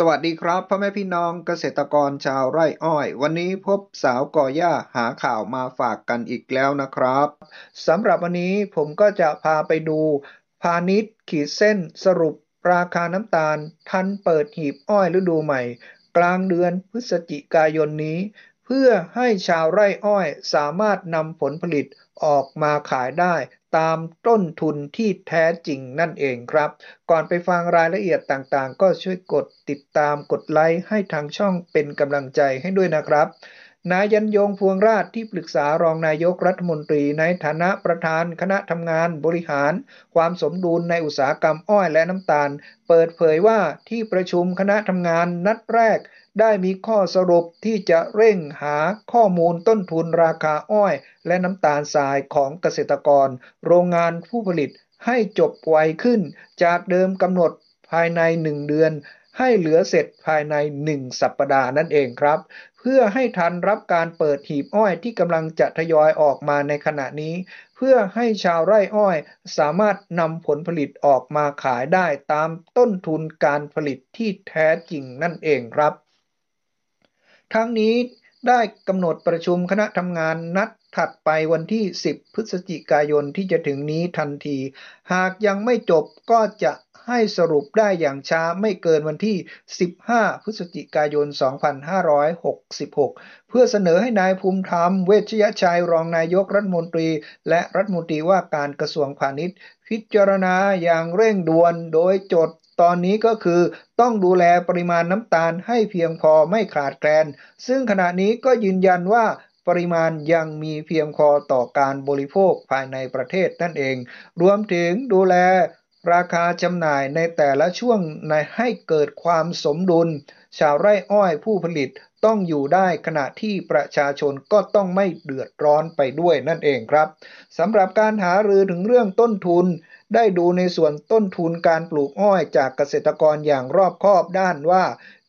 สวัสดีครับ พ่อแม่พี่น้องเกษตรกรชาวไร่อ้อย วันนี้พบสาวก่อหญ้าหาข่าวมาฝากกันอีกแล้วนะครับสำหรับวันนี้ผมก็จะพาไปดู พาณิชย์ขีดเส้น สรุป ราคาน้ำตาล ทันเปิดหีบอ้อยฤดูใหม่ กลางเดือนพฤศจิกายนนี้เพื่อให้ชาวไร่อ้อยสามารถนำผลผลิตออกมาขายได้ ตามต้นทุนที่แท้จริงนั่นเองครับ ก่อนไปฟังรายละเอียดต่างๆ ก็ช่วยกดติดตามกดไลค์ให้ทางช่องเป็นกำลังใจให้ด้วยนะครับนายยันยงพวงราชที่ปรึกษารองนายกรัฐมนตรีในฐานะประธานคณะทำงานบริหาร ความสมดุลในอุตสาหกรรมอ้อยและน้ำตาล เปิดเผยว่าที่ประชุมคณะทำงานนัดแรก ได้มีข้อสรุปที่จะเร่งหาข้อมูลต้นทุนราคาอ้อย และน้ำตาลทรายของเกษตรกร โรงงานผู้ผลิตให้จบไวขึ้น จากเดิมกำหนดภายในหนึ่งเดือนให้เหลือเสร็จภายใน1สัปปดาห์นั่นเองครับ เพื่อให้ทันรับการเปิดหีบอ้อยที่กำลังจะทยอยออกมาในขณะนี้ เพื่อให้ชาวไร่อ้อยสามารถนำผลผลิตออกมาขายได้ตามต้นทุนการผลิตที่แท้จริง นั่นเองครับ ทั้งนี้ได้กำหนดประชุมคณะทำงานนัดถัดไปวันที่ 10 พฤศจิกายนที่จะถึงนี้ทันที หากยังไม่จบก็จะให้สรุปได้อย่างช้า ไม่เกินวันที่ 15 พฤศจิกายน 2566 เพื่อเสนอให้นายภูมิธรรม เวชยชัยรองนายกรัฐมนตรี และรัฐมนตรีว่าการกระทรวงพาณิชย์พิจารณาอย่างเร่งด่วนโดยจด ตอนนี้ก็คือต้องดูแลปริมาณน้ำตาลให้เพียงพอไม่ขาดแคลน ซึ่งขณะนี้ก็ยืนยันว่า ปริมาณยังมีเพียงพอต่อการบริโภคภายในประเทศนั่นเอง รวมถึงดูแลราคาจำหน่ายในแต่ละช่วงในให้เกิดความสมดุล ชาวไร่อ้อยผู้ผลิตต้องอยู่ได้ขณะที่ประชาชนก็ต้องไม่เดือดร้อนไปด้วยนั่นเองครับสำหรับการหารือถึงเรื่องต้นทุน ได้ดูในส่วนต้นทุนการปลูกอ้อยจากเกษตรกรอย่างรอบคอบด้านว่า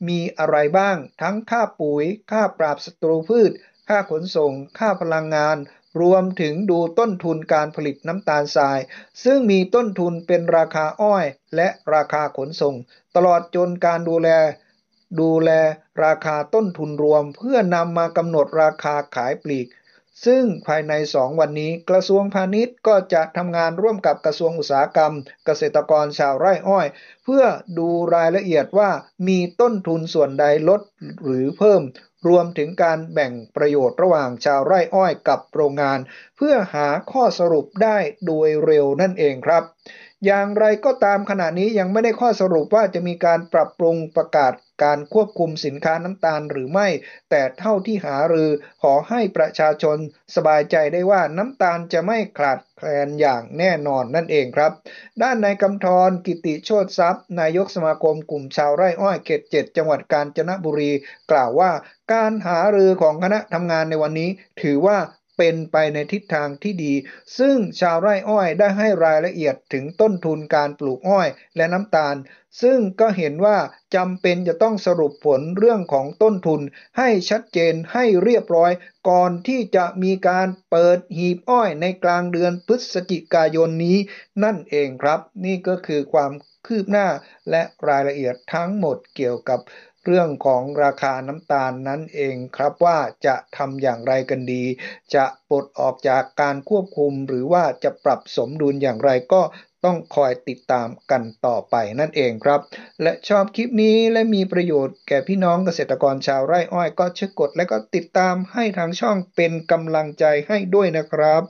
มีอะไรบ้างทั้งค่าปุ๋ย ค่าปราบศัตรูพืช ค่าขนส่งค่าพลังงานรวมถึงดูต้นทุนการผลิตน้ำตาลทราย ซึ่งมีต้นทุนเป็นราคาอ้อยและราคาขนส่ง ตลอดจนการดูแล ดูแลราคาต้นทุนรวมเพื่อนำมากำหนดราคาขายปลีก ซึ่งภายใน 2วันนี้กระทรวงพาณิชย์ก็จะทำงานร่วมกับกระทรวงอุตสาหกรรม เกษตรกรชาวไร่อ้อย เพื่อดูรายละเอียดว่ามีต้นทุนส่วนใดลดหรือเพิ่มรวมถึงการแบ่งประโยชน์ระหว่างชาวไร่อ้อยกับโรงงานเพื่อหาข้อสรุปได้โดยเร็วนั่นเองครับ อย่างไรก็ตามขณะนี้ยังไม่ได้ข้อสรุปว่าจะมีการปรับปรุงประกาศการควบคุมสินค้าน้ำตาลหรือไม่ แต่เท่าที่หารือขอให้ประชาชนสบายใจได้ว่าน้ำตาลจะไม่ขาดแคลนอย่างแน่นอนนั่นเองครับ ด้านนายกำธรกิติโชตทรัพย์นายกสมาคมกลุ่มชาวไร่อ้อยเขตเจ็ดจังหวัดกาญจนบุรี กล่าวว่าการหารือของคณะทำงานในวันนี้ถือว่าเป็นไปในทิศทางที่ดี ซึ่งชาวไร่อ้อยได้ให้รายละเอียดถึงต้นทุนการปลูกอ้อยและน้ำตาล ซึ่งก็เห็นว่าจำเป็นจะต้องสรุปผลเรื่องของต้นทุน ให้ชัดเจนให้เรียบร้อย ก่อนที่จะมีการเปิดหีบอ้อยในกลางเดือนพฤศจิกายนนี้ นั่นเองครับ นี่ก็คือความคืบหน้าและรายละเอียดทั้งหมดเกี่ยวกับเรื่องของราคาน้ำตาลนั้นเองครับว่าจะทำอย่างไรกันดี จะปลดออกจากการควบคุม หรือว่าจะปรับสมดุลอย่างไรก็ต้องคอยติดตามกันต่อไปนั่นเองครับ และชอบคลิปนี้และมีประโยชน์แก่พี่น้องเกษตรกรชาวไร่อ้อย ก็ช่วยกดและก็ติดตามให้ทางช่องเป็นกำลังใจให้ด้วยนะครับ